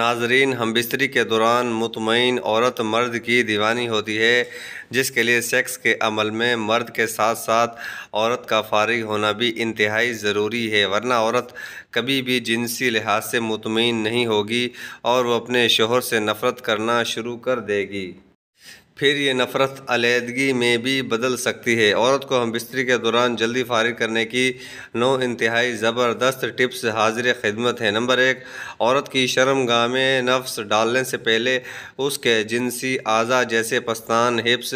नाजरीन हम बिस्तरी के दौरान मुतमिन औरत मर्द की दीवानी होती है जिसके लिए सेक्स के अमल में मर्द के साथ साथ औरत का फारिग होना भी इंतहाई ज़रूरी है वरना औरत कभी भी जिनसी लिहाज से मुतमिन नहीं होगी और वह अपने शोहर से नफ़रत करना शुरू कर देगी फिर ये नफ़रत अलीहदगी में भी बदल सकती है औरत को हम बिस्तरी के दौरान जल्दी फारिग करने की नौ इंतहाई ज़बरदस्त टिप्स हाजिर खिदमत हैं नंबर एक औरत की शर्म गाह में नफ्स डालने से पहले उसके जिनसी आज़ा जैसे पस्तान हिप्स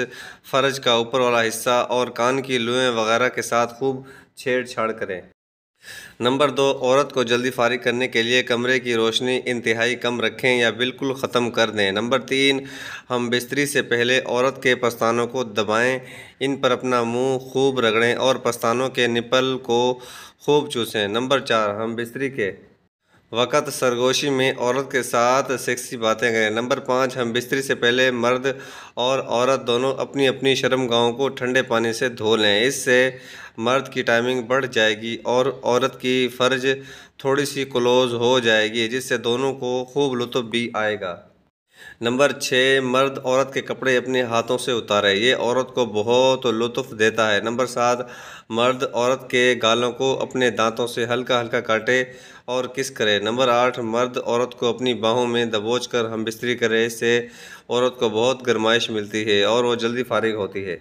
फ़र्ज का ऊपर वाला हिस्सा और कान की लुएँ वगैरह के साथ खूब छेड़छाड़ करें नंबर दो औरत को जल्दी फारिग करने के लिए कमरे की रोशनी इंतहाई कम रखें या बिल्कुल ख़त्म कर दें नंबर तीन हम बिस्तरी से पहले औरत के पस्तानों को दबाएं इन पर अपना मुंह खूब रगड़ें और पस्तानों के निपल को खूब चूसें नंबर चार हम बिस्तरी के वक़्त सरगोशी में औरत के साथ सेक्सी बातें करें नंबर पाँच हम बिस्तरी से पहले मर्द और औरत दोनों अपनी अपनी शर्मगाहों को ठंडे पानी से धो लें इससे मर्द की टाइमिंग बढ़ जाएगी और औरत की फ़र्ज थोड़ी सी क्लोज हो जाएगी जिससे दोनों को खूब लुत्फ भी आएगा नंबर छः मर्द औरत के कपड़े अपने हाथों से उतारे ये औरत को बहुत लुत्फ देता है नंबर सात मर्द औरत के गालों को अपने दांतों से हल्का हल्का काटे और किस करे नंबर आठ मर्द औरत को अपनी बाहों में दबोच कर हम बिस्तरी करे इससे औरत को बहुत गर्माइश मिलती है और वो जल्दी फारिग होती है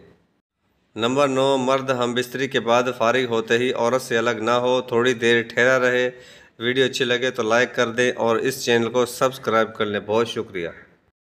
नंबर नौ मर्द हम बिस्तरी के बाद फारिग होते ही औरत से अलग ना हो थोड़ी देर ठहरा रहे वीडियो अच्छी लगे तो लाइक कर दें और इस चैनल को सब्सक्राइब कर लें बहुत शुक्रिया